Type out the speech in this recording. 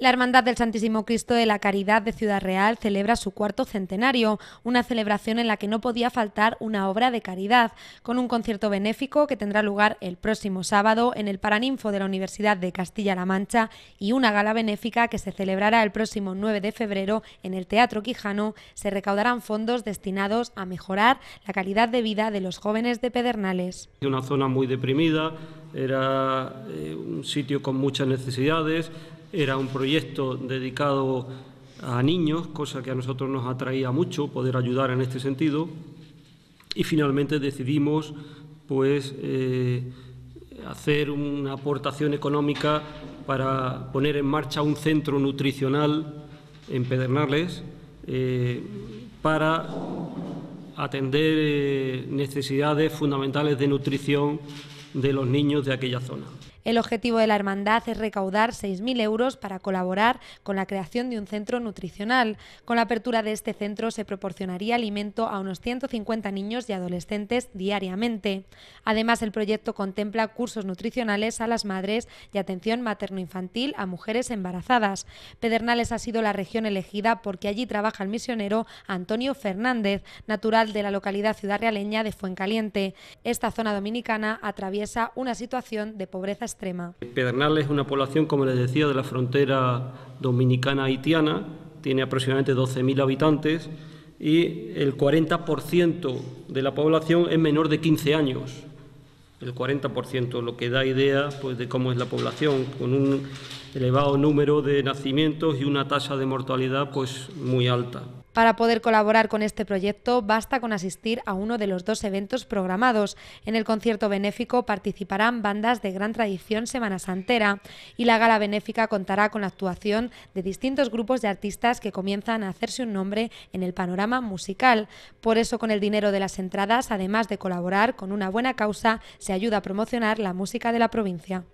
La Hermandad del Santísimo Cristo de la Caridad de Ciudad Real celebra su cuarto centenario, una celebración en la que no podía faltar una obra de caridad, con un concierto benéfico que tendrá lugar el próximo sábado en el Paraninfo de la Universidad de Castilla-La Mancha y una gala benéfica que se celebrará el próximo 9 de febrero en el Teatro Quijano. Se recaudarán fondos destinados a mejorar la calidad de vida de los jóvenes de Pedernales. Una zona muy deprimida, era eh, un sitio con muchas necesidades era un proyecto dedicado a niños, cosa que a nosotros nos atraía mucho poder ayudar en este sentido. Y finalmente decidimos pues, eh, hacer una aportación económica para poner en marcha un centro nutricional en Pedernales eh, para atender eh, necesidades fundamentales de nutrición de los niños de aquella zona. El objetivo de la hermandad es recaudar 6.000 euros para colaborar con la creación de un centro nutricional. Con la apertura de este centro se proporcionaría alimento a unos 150 niños y adolescentes diariamente. Además, el proyecto contempla cursos nutricionales a las madres y atención materno-infantil a mujeres embarazadas. Pedernales ha sido la región elegida porque allí trabaja el misionero Antonio Fernández, natural de la localidad ciudad realeña de Fuencaliente. Esta zona dominicana atraviesa esa una situación de pobreza extrema. Pedernales es una población, como les decía, de la frontera dominicana-haitiana, tiene aproximadamente 12.000 habitantes y el 40% de la población es menor de 15 años. El 40%, lo que da idea pues, de cómo es la población, con un elevado número de nacimientos y una tasa de mortalidad pues, muy alta. Para poder colaborar con este proyecto basta con asistir a uno de los dos eventos programados. En el concierto benéfico participarán bandas de gran tradición Semana Santera y la gala benéfica contará con la actuación de distintos grupos de artistas que comienzan a hacerse un nombre en el panorama musical. Por eso con el dinero de las entradas, además de colaborar con una buena causa, se ayuda a promocionar la música de la provincia.